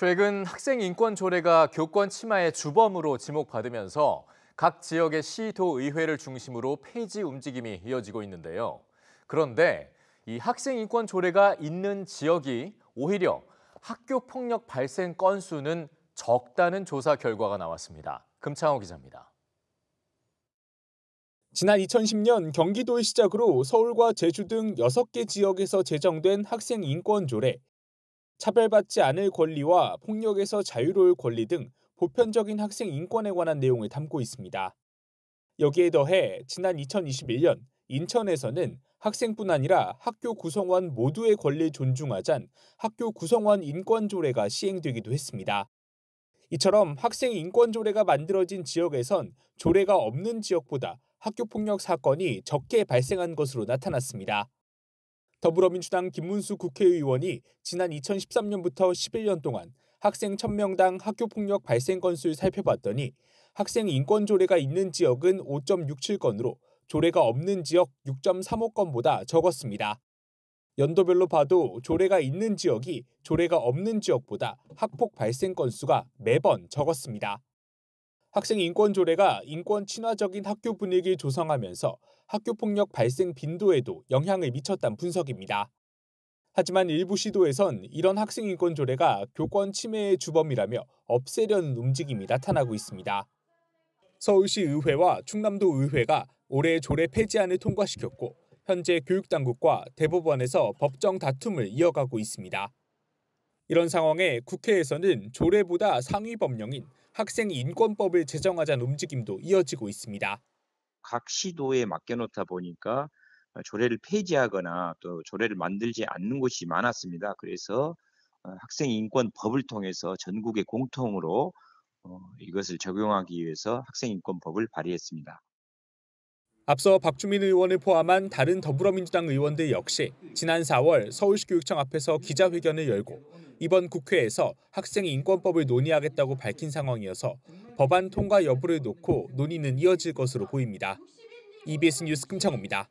최근 학생 인권 조례가 교권 침하의 주범으로 지목받으면서 각 지역의 시도의회를 중심으로 폐지 움직임이 이어지고 있는데요. 그런데 이 학생 인권 조례가 있는 지역이 오히려 학교 폭력 발생 건수는 적다는 조사 결과가 나왔습니다. 금창호 기자입니다. 지난 2010년 경기도의 시작으로 서울과 제주 등 6개 지역에서 제정된 학생 인권 조례 차별받지 않을 권리와 폭력에서 자유로울 권리 등 보편적인 학생 인권에 관한 내용을 담고 있습니다. 여기에 더해 지난 2021년 인천에서는 학생뿐 아니라 학교 구성원 모두의 권리 존중하잔 학교 구성원 인권조례가 시행되기도 했습니다. 이처럼 학생 인권조례가 만들어진 지역에선 조례가 없는 지역보다 학교폭력 사건이 적게 발생한 것으로 나타났습니다. 더불어민주당 김문수 국회의원이 지난 2013년부터 11년 동안 학생 1000명당 학교폭력 발생 건수를 살펴봤더니 학생 인권 조례가 있는 지역은 5.67건으로 조례가 없는 지역 6.35건보다 적었습니다. 연도별로 봐도 조례가 있는 지역이 조례가 없는 지역보다 학폭 발생 건수가 매번 적었습니다. 학생 인권 조례가 인권 친화적인 학교 분위기 조성하면서 학교 폭력 발생 빈도에도 영향을 미쳤단 분석입니다. 하지만 일부 시도에선 이런 학생 인권 조례가 교권 침해의 주범이라며 없애려는 움직임이 나타나고 있습니다. 서울시 의회와 충남도 의회가 올해 조례 폐지안을 통과시켰고 현재 교육당국과 대법원에서 법정 다툼을 이어가고 있습니다. 이런 상황에 국회에서는 조례보다 상위 법령인 학생 인권법을 제정하자는 움직임도 이어지고 있습니다. 각 시도에 맡겨놓다 보니까 조례를 폐지하거나 또 조례를 만들지 않는 곳이 많았습니다. 그래서 어, 학생 인권법을 통해서 전국에 공통으로 어, 이것을 적용하기 위해서 학생 인권법을 발의했습니다. 앞서 박주민 의원을 포함한 다른 더불어민주당 의원들 역시 지난 4월 서울시 교육청 앞에서 기자회견을 열고 이번 국회에서 학생 인권법을 논의하겠다고 밝힌 상황이어서 법안 통과 여부를 놓고 논의는 이어질 것으로 보입니다. EBS 뉴스 금창호입니다.